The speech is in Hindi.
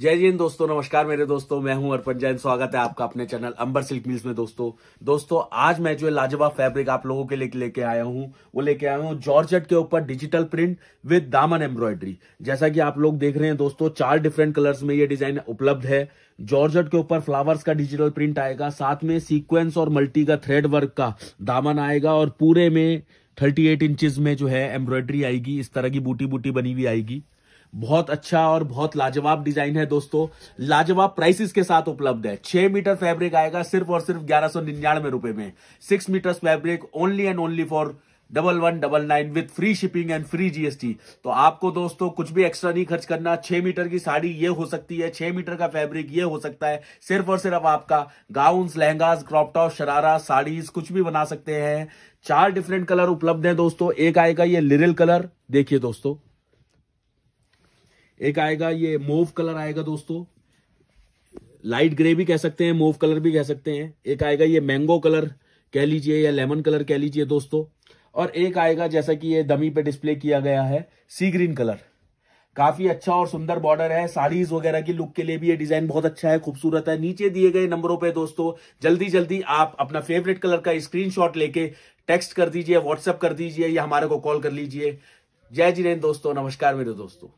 जय जैन दोस्तों नमस्कार मेरे दोस्तों मैं हूं अर्पण जैन स्वागत है आपका अपने चैनल अंबर सिल्क मिल्स में दोस्तों दोस्तों आज मैं जो लाजवाब फैब्रिक आप लोगों के लिए लेके आया हूं वो लेके आया हूं जॉर्जेट के ऊपर डिजिटल प्रिंट विद दामन एम्ब्रॉयडरी जैसा कि आप लोग देख रहे हैं दोस्तों चार डिफरेंट कलर्स में ये डिजाइन उपलब्ध है जॉर्जट के ऊपर फ्लावर्स का डिजिटल प्रिंट आएगा साथ में सीक्वेंस और मल्टी का थ्रेड वर्क का दामन आएगा और पूरे में थर्टी एट इंचज में जो है एम्ब्रॉयडरी आएगी इस तरह की बूटी बूटी बनी हुई आएगी बहुत अच्छा और बहुत लाजवाब डिजाइन है दोस्तों लाजवाब प्राइसेस के साथ उपलब्ध है छह मीटर फैब्रिक आएगा सिर्फ और सिर्फ ग्यारह सौ निन्यानवे रुपए में six metre fabric only and only for double one double nine with free shipping and free GST तो आपको दोस्तों कुछ भी एक्स्ट्रा नहीं खर्च करना छह मीटर की साड़ी ये हो सकती है छह मीटर का फैब्रिक ये हो सकता है सिर्फ और सिर्फ आपका गाउन लहंगा क्रॉपटॉप शरारा साड़ीज कुछ भी बना सकते हैं चार डिफरेंट कलर उपलब्ध है दोस्तों एक आएगा ये लिरिल कलर देखिए दोस्तों एक आएगा ये मोव कलर आएगा दोस्तों लाइट ग्रे भी कह सकते हैं मोव कलर भी कह सकते हैं एक आएगा ये मैंगो कलर कह लीजिए या लेमन कलर कह लीजिए दोस्तों और एक आएगा जैसा कि ये दमी पे डिस्प्ले किया गया है सी ग्रीन कलर काफी अच्छा और सुंदर बॉर्डर है साड़ीज वगैरह की लुक के लिए भी ये डिजाइन बहुत अच्छा है खूबसूरत है नीचे दिए गए नंबरों पे दोस्तों जल्दी जल्दी आप अपना फेवरेट कलर का स्क्रीनशॉट लेके टेक्स्ट कर दीजिए व्हाट्सएप कर दीजिए या हमारे को कॉल कर लीजिए जय जिनेन दोस्तों नमस्कार मेरे दोस्तों